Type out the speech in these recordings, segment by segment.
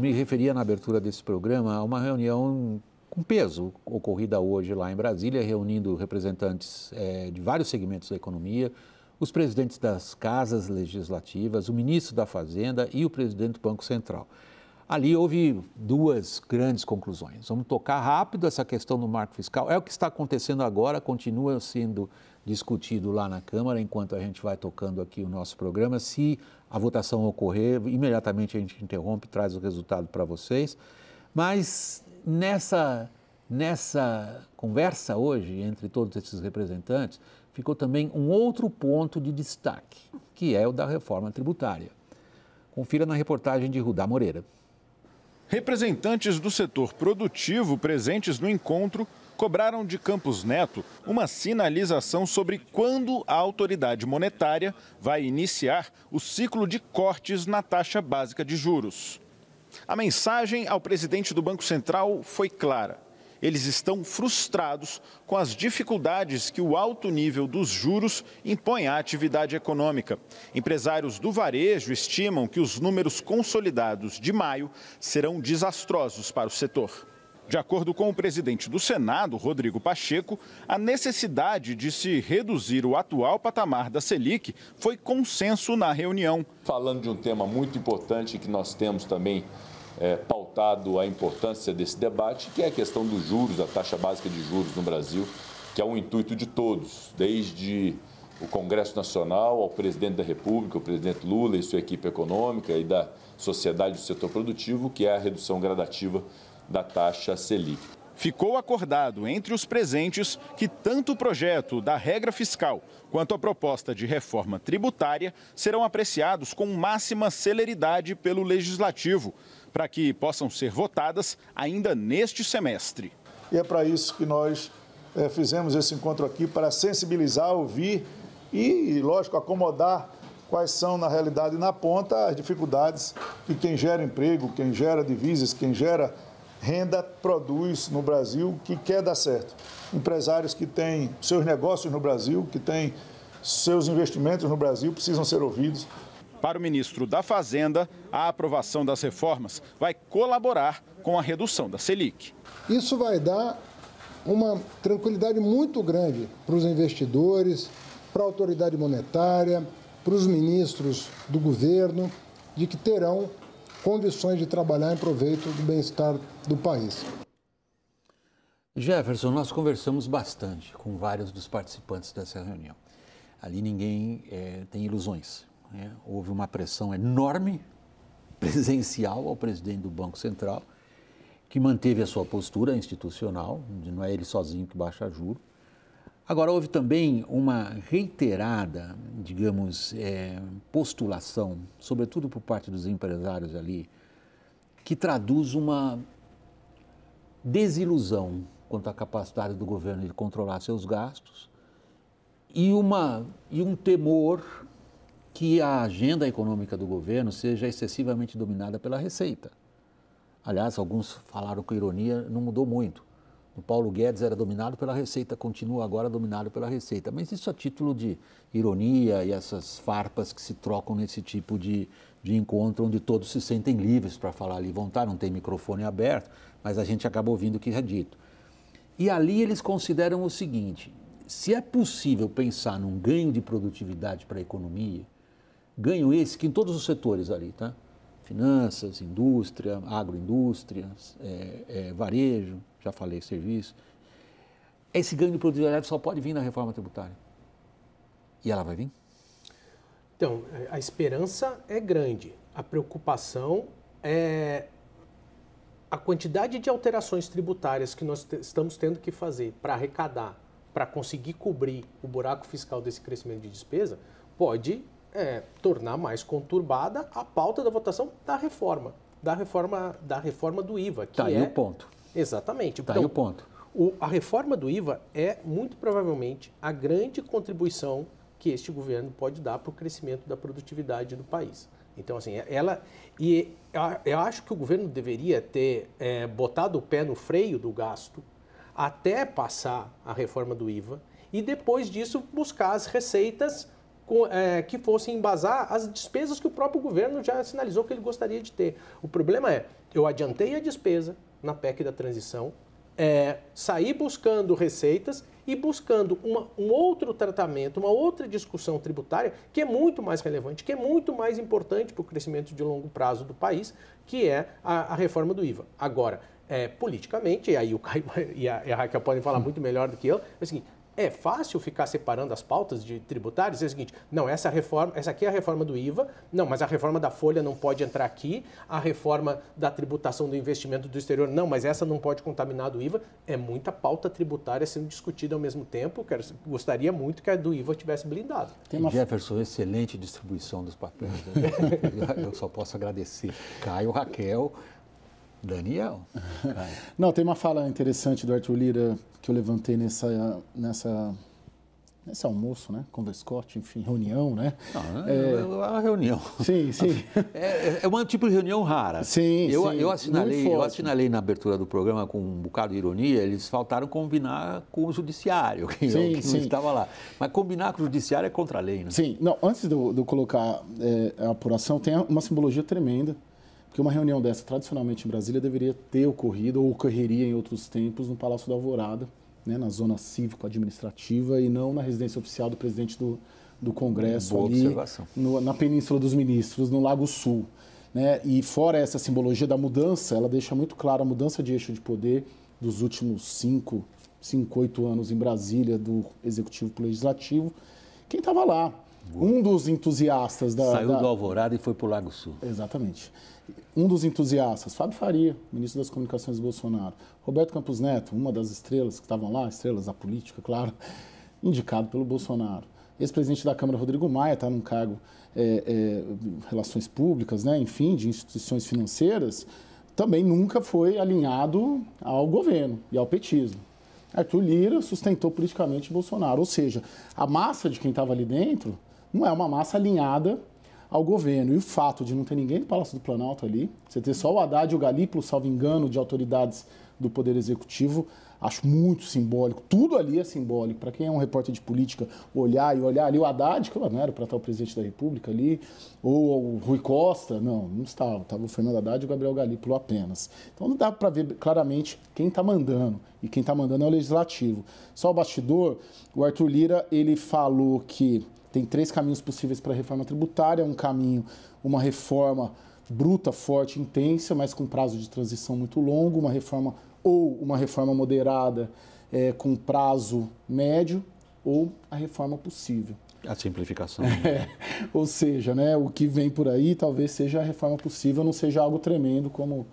me referia na abertura desse programa a uma reunião com peso ocorrida hoje lá em Brasília, reunindo representantes é, de vários segmentos da economia, os presidentes das casas legislativas, o ministro da Fazenda e o presidente do Banco Central. Ali houve duas grandes conclusões. Vamos tocar rápido essa questão do marco fiscal. É o que está acontecendo agora, continua sendo discutido lá na Câmara, enquanto a gente vai tocando aqui o nosso programa. Se a votação ocorrer, imediatamente a gente interrompe e traz o resultado para vocês. Mas nessa, nessa conversa hoje, entre todos esses representantes, ficou também um outro ponto de destaque, que é o da reforma tributária. Confira na reportagem de Rudá Moreira. Representantes do setor produtivo presentes no encontro cobraram de Campos Neto uma sinalização sobre quando a autoridade monetária vai iniciar o ciclo de cortes na taxa básica de juros. A mensagem ao presidente do Banco Central foi clara. Eles estão frustrados com as dificuldades que o alto nível dos juros impõe à atividade econômica. Empresários do varejo estimam que os números consolidados de maio serão desastrosos para o setor. De acordo com o presidente do Senado, Rodrigo Pacheco, a necessidade de se reduzir o atual patamar da Selic foi consenso na reunião. Falando de um tema muito importante que nós temos também é, pautado a importância desse debate, que é a questão dos juros, da taxa básica de juros no Brasil, que é um intuito de todos, desde o Congresso Nacional, ao presidente da República, o presidente Lula e sua equipe econômica e da sociedade do setor produtivo, que é a redução gradativa da taxa Selic. Ficou acordado entre os presentes que tanto o projeto da regra fiscal quanto a proposta de reforma tributária serão apreciados com máxima celeridade pelo legislativo, para que possam ser votadas ainda neste semestre. E é para isso que nós é, fizemos esse encontro aqui para sensibilizar, ouvir e, lógico, acomodar quais são, na realidade, na ponta, as dificuldades que quem gera emprego, quem gera divisas, quem gera renda produz no Brasil que quer dar certo. Empresários que têm seus negócios no Brasil, que têm seus investimentos no Brasil, precisam ser ouvidos. Para o ministro da Fazenda, a aprovação das reformas vai colaborar com a redução da Selic. Isso vai dar uma tranquilidade muito grande para os investidores, para a autoridade monetária, para os ministros do governo, de que terão condições de trabalhar em proveito do bem-estar do país. Jefferson, nós conversamos bastante com vários dos participantes dessa reunião. Ali ninguém é, tem ilusões. Né? Houve uma pressão enorme presencial ao presidente do Banco Central, que manteve a sua postura institucional, não é ele sozinho que baixa juro, Agora, houve também uma reiterada, digamos, é, postulação, sobretudo por parte dos empresários ali, que traduz uma desilusão quanto à capacidade do governo de controlar seus gastos e, uma, e um temor que a agenda econômica do governo seja excessivamente dominada pela receita. Aliás, alguns falaram com ironia, não mudou muito. O Paulo Guedes era dominado pela Receita, continua agora dominado pela Receita. Mas isso a título de ironia e essas farpas que se trocam nesse tipo de, de encontro, onde todos se sentem livres para falar ali, vontade, não tem microfone aberto, mas a gente acaba ouvindo o que é dito. E ali eles consideram o seguinte: se é possível pensar num ganho de produtividade para a economia, ganho esse que em todos os setores ali, tá? finanças, indústria, agroindústria, é, é, varejo, já falei, serviço. Esse ganho de produtividade só pode vir na reforma tributária. E ela vai vir? Então, é, a esperança é grande. A preocupação é a quantidade de alterações tributárias que nós estamos tendo que fazer para arrecadar, para conseguir cobrir o buraco fiscal desse crescimento de despesa, pode é, tornar mais conturbada a pauta da votação da reforma, da reforma, da reforma do IVA. Que tá aí é... o ponto. Exatamente. Está então, aí o ponto. O, a reforma do IVA é, muito provavelmente, a grande contribuição que este governo pode dar para o crescimento da produtividade do país. Então, assim, é, ela. E eu acho que o governo deveria ter é, botado o pé no freio do gasto até passar a reforma do IVA e depois disso buscar as receitas é, que fossem embasar as despesas que o próprio governo já sinalizou que ele gostaria de ter. O problema é, eu adiantei a despesa na PEC da transição, é, saí buscando receitas e buscando uma, um outro tratamento, uma outra discussão tributária que é muito mais relevante, que é muito mais importante para o crescimento de longo prazo do país, que é a, a reforma do IVA. Agora, é, politicamente, e aí o Caio e a, e a Raquel podem falar hum. muito melhor do que eu, é o seguinte, é fácil ficar separando as pautas de tributários? É o seguinte, não, essa reforma, essa aqui é a reforma do IVA, não, mas a reforma da Folha não pode entrar aqui, a reforma da tributação do investimento do exterior, não, mas essa não pode contaminar do IVA. É muita pauta tributária sendo discutida ao mesmo tempo. Quero, gostaria muito que a do IVA tivesse blindado. Tem uma... Jefferson, excelente distribuição dos papéis. Né? Eu só posso agradecer. Caio, Raquel, Daniel. Não, tem uma fala interessante do Arthur Lira que eu levantei nessa, nessa, nesse almoço, né? Converscote, enfim, reunião, né? Não, é, é uma reunião. Sim, sim. É, é, é um tipo de reunião rara. Sim, eu, sim. Eu assinalei, eu assinalei na abertura do programa com um bocado de ironia, eles faltaram combinar com o judiciário, que, sim, eu, que sim. não estava lá. Mas combinar com o judiciário é contra a lei, né? Sim. Não, antes de eu colocar é, a apuração, tem uma simbologia tremenda porque uma reunião dessa, tradicionalmente em Brasília, deveria ter ocorrido ou ocorreria em outros tempos no Palácio da Alvorada, né, na zona cívico-administrativa e não na residência oficial do presidente do, do Congresso, Boa ali no, na Península dos Ministros, no Lago Sul. Né? E fora essa simbologia da mudança, ela deixa muito claro a mudança de eixo de poder dos últimos cinco, cinco oito anos em Brasília, do Executivo para o Legislativo, quem estava lá um dos entusiastas da. Saiu da... do Alvorada e foi para o Lago Sul. Exatamente. Um dos entusiastas, Fábio Faria, ministro das Comunicações do Bolsonaro. Roberto Campos Neto, uma das estrelas que estavam lá, estrelas da política, claro, indicado pelo Bolsonaro. Ex-presidente da Câmara, Rodrigo Maia, está num cargo é, é, relações públicas, né, enfim, de instituições financeiras, também nunca foi alinhado ao governo e ao petismo. Arthur Lira sustentou politicamente Bolsonaro. Ou seja, a massa de quem estava ali dentro não é uma massa alinhada ao governo. E o fato de não ter ninguém do Palácio do Planalto ali, você ter só o Haddad e o Galípolo, salvo engano, de autoridades do Poder Executivo, acho muito simbólico. Tudo ali é simbólico. Para quem é um repórter de política, olhar e olhar ali o Haddad, que não era para estar o presidente da República ali, ou o Rui Costa, não, não estava. Estava o Fernando Haddad e o Gabriel Galípolo apenas. Então não dá para ver claramente quem está mandando. E quem está mandando é o Legislativo. Só o bastidor, o Arthur Lira, ele falou que tem três caminhos possíveis para a reforma tributária: um caminho, uma reforma bruta, forte, intensa, mas com prazo de transição muito longo, uma reforma ou uma reforma moderada é, com prazo médio, ou a reforma possível. A simplificação. É, ou seja, né, o que vem por aí talvez seja a reforma possível, não seja algo tremendo como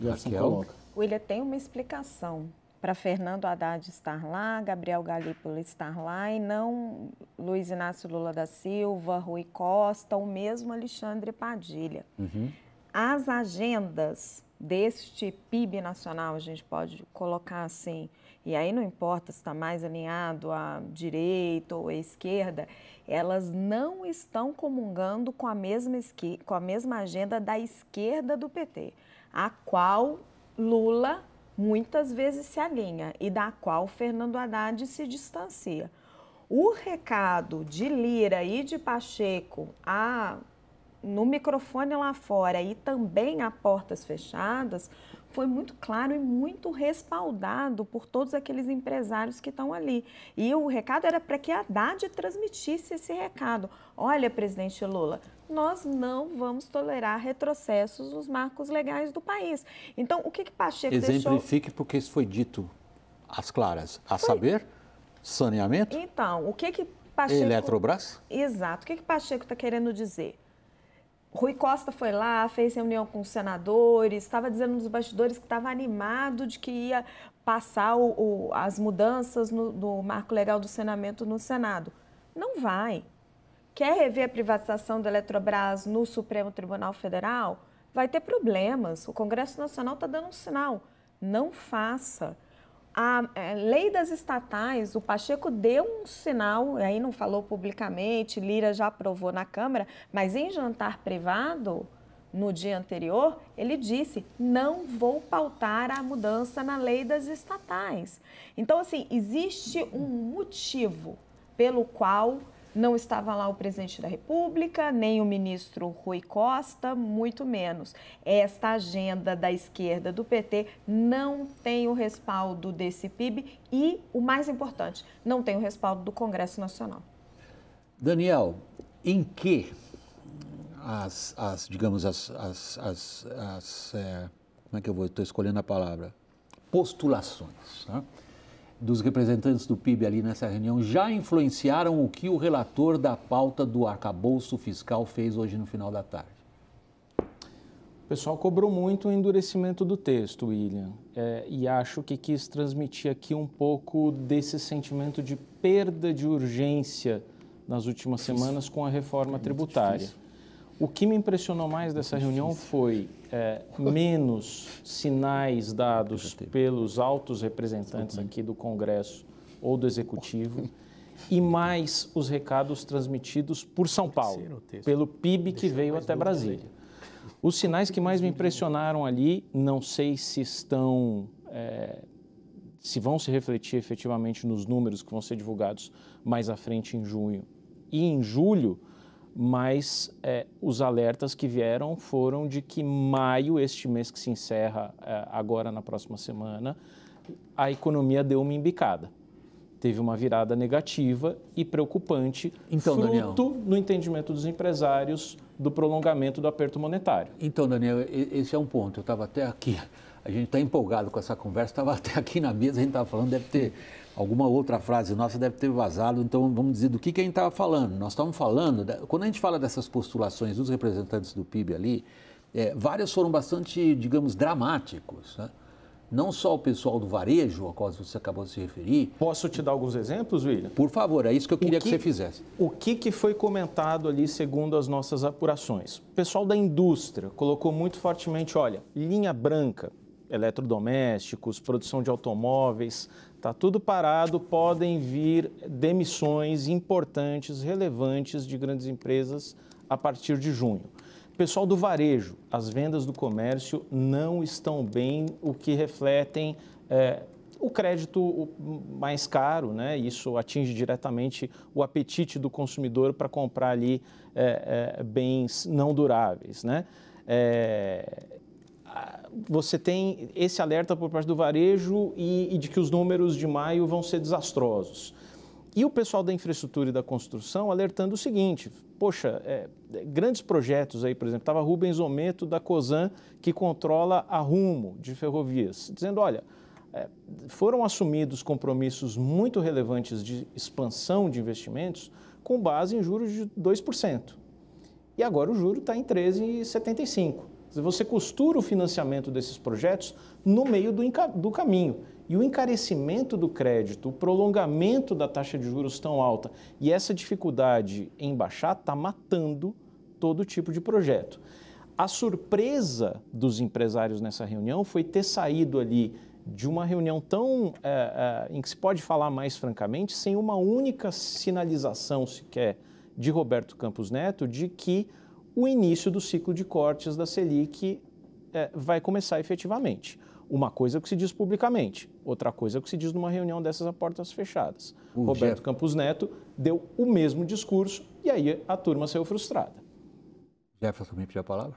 o Jefferson Raquel? coloca. William, tem uma explicação para Fernando Haddad estar lá, Gabriel Galípolo estar lá e não Luiz Inácio Lula da Silva, Rui Costa ou mesmo Alexandre Padilha. Uhum. As agendas deste PIB nacional, a gente pode colocar assim, e aí não importa se está mais alinhado à direita ou à esquerda, elas não estão comungando com a mesma, com a mesma agenda da esquerda do PT, a qual Lula muitas vezes se alinha e da qual Fernando Haddad se distancia. O recado de Lira e de Pacheco a, no microfone lá fora e também a portas fechadas foi muito claro e muito respaldado por todos aqueles empresários que estão ali. E o recado era para que a Haddad transmitisse esse recado. Olha, presidente Lula, nós não vamos tolerar retrocessos nos marcos legais do país. Então, o que, que Pacheco Exemplifique deixou... porque isso foi dito às claras. A foi... saber, saneamento... Então, o que que Pacheco... Eletrobras? Exato. O que, que Pacheco está querendo dizer? Rui Costa foi lá, fez reunião com os senadores, estava dizendo nos bastidores que estava animado de que ia passar o, o, as mudanças no, do marco legal do saneamento no Senado. Não vai. Quer rever a privatização da Eletrobras no Supremo Tribunal Federal? Vai ter problemas. O Congresso Nacional está dando um sinal. Não faça a é, lei das estatais, o Pacheco deu um sinal, aí não falou publicamente, Lira já aprovou na Câmara, mas em jantar privado, no dia anterior, ele disse: não vou pautar a mudança na lei das estatais. Então, assim, existe um motivo pelo qual não estava lá o presidente da República, nem o ministro Rui Costa, muito menos. Esta agenda da esquerda do PT não tem o respaldo desse PIB e, o mais importante, não tem o respaldo do Congresso Nacional. Daniel, em que as, as digamos, as, as, as, as é, como é que eu vou, estou escolhendo a palavra, postulações, né? dos representantes do PIB ali nessa reunião já influenciaram o que o relator da pauta do arcabouço fiscal fez hoje no final da tarde? O pessoal cobrou muito o endurecimento do texto, William, é, e acho que quis transmitir aqui um pouco desse sentimento de perda de urgência nas últimas semanas com a reforma tributária. O que me impressionou mais dessa reunião foi é, menos sinais dados pelos altos representantes uhum. aqui do Congresso ou do Executivo e uhum. mais os recados transmitidos por São Paulo, pelo PIB que veio até Brasília. Os sinais que mais me impressionaram ali, não sei se estão. É, se vão se refletir efetivamente nos números que vão ser divulgados mais à frente em junho e em julho, mas é, os alertas que vieram foram de que maio, este mês que se encerra é, agora na próxima semana, a economia deu uma embicada. Teve uma virada negativa e preocupante, então, fruto Daniel, no entendimento dos empresários do prolongamento do aperto monetário. Então, Daniel, esse é um ponto. Eu estava até aqui, a gente está empolgado com essa conversa, estava até aqui na mesa, a gente estava falando, deve ter alguma outra frase nossa deve ter vazado, então vamos dizer do que, que a gente estava falando. Nós estávamos falando, quando a gente fala dessas postulações dos representantes do PIB ali, é, várias foram bastante, digamos, dramáticos. Né? Não só o pessoal do varejo, ao qual você acabou de se referir. Posso te dar alguns exemplos, William? Por favor, é isso que eu queria que, que, você fizesse. O que, que foi comentado ali, segundo as nossas apurações? O pessoal da indústria colocou muito fortemente: olha, linha branca, eletrodomésticos, produção de automóveis, está tudo parado, podem vir demissões importantes, relevantes de grandes empresas a partir de junho. Pessoal do varejo, as vendas do comércio não estão bem, o que refletem é, o crédito mais caro, né? Isso atinge diretamente o apetite do consumidor para comprar ali é, é, bens não duráveis, né? É, você tem esse alerta por parte do varejo e, e de que os números de maio vão ser desastrosos. E o pessoal da infraestrutura e da construção alertando o seguinte: poxa, é, grandes projetos aí, por exemplo, estava Rubens Ometo da COSAN, que controla a Rumo de ferrovias, dizendo: olha, é, foram assumidos compromissos muito relevantes de expansão de investimentos com base em juros de 2%. E agora o juro está em 13,75%. Você costura o financiamento desses projetos no meio do, do caminho. E o encarecimento do crédito, o prolongamento da taxa de juros tão alta e essa dificuldade em baixar está matando todo tipo de projeto. A surpresa dos empresários nessa reunião foi ter saído ali de uma reunião tão é, é, em que se pode falar mais francamente, sem uma única sinalização sequer de Roberto Campos Neto de que o início do ciclo de cortes da Selic é, vai começar efetivamente. Uma coisa é o que se diz publicamente, outra coisa é o que se diz numa reunião dessas a portas fechadas. Roberto Campos Neto deu o mesmo discurso e aí a turma saiu frustrada. Jefferson, me pediu a palavra.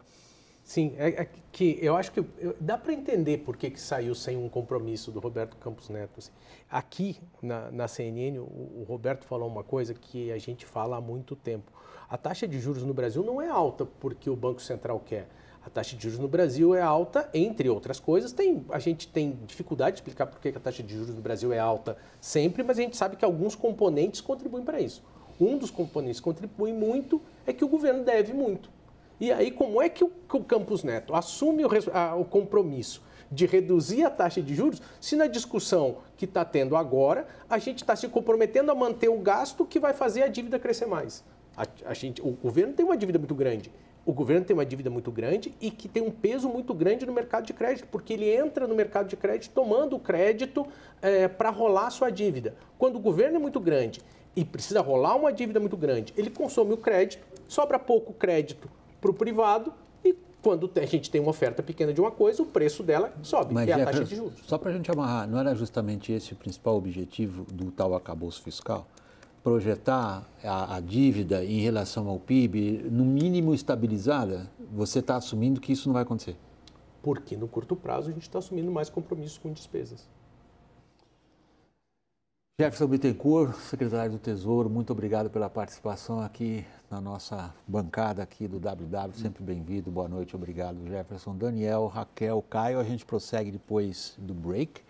Sim, é, é, que eu acho que eu, dá para entender por que, que saiu sem um compromisso do Roberto Campos Neto. Assim. Aqui na, na CNN, o, o, Roberto falou uma coisa que a gente fala há muito tempo. A taxa de juros no Brasil não é alta porque o Banco Central quer. A taxa de juros no Brasil é alta, entre outras coisas. Tem, a gente tem dificuldade de explicar por que, que a taxa de juros no Brasil é alta sempre, mas a gente sabe que alguns componentes contribuem para isso. Um dos componentes que contribui muito é que o governo deve muito. E aí, como é que o, que o Campos Neto assume o, a, o compromisso de reduzir a taxa de juros, se na discussão que está tendo agora, a gente está se comprometendo a manter o gasto que vai fazer a dívida crescer mais? A, a gente, o governo tem uma dívida muito grande. O governo tem uma dívida muito grande e que tem um peso muito grande no mercado de crédito, porque ele entra no mercado de crédito tomando o crédito é, para rolar sua dívida. Quando o governo é muito grande e precisa rolar uma dívida muito grande, ele consome o crédito, sobra pouco crédito para o privado e quando a gente tem uma oferta pequena de uma coisa, o preço dela sobe, Mas é a taxa de juros. Só para a gente amarrar, não era justamente esse o principal objetivo do tal acabouço fiscal? Projetar a, a dívida em relação ao PIB, no mínimo estabilizada, você está assumindo que isso não vai acontecer? Porque no curto prazo a gente está assumindo mais compromissos com despesas. Jefferson Bittencourt, secretário do Tesouro, muito obrigado pela participação aqui na nossa bancada aqui do WW, sempre bem-vindo, boa noite, obrigado Jefferson, Daniel, Raquel, Caio, a gente prossegue depois do break.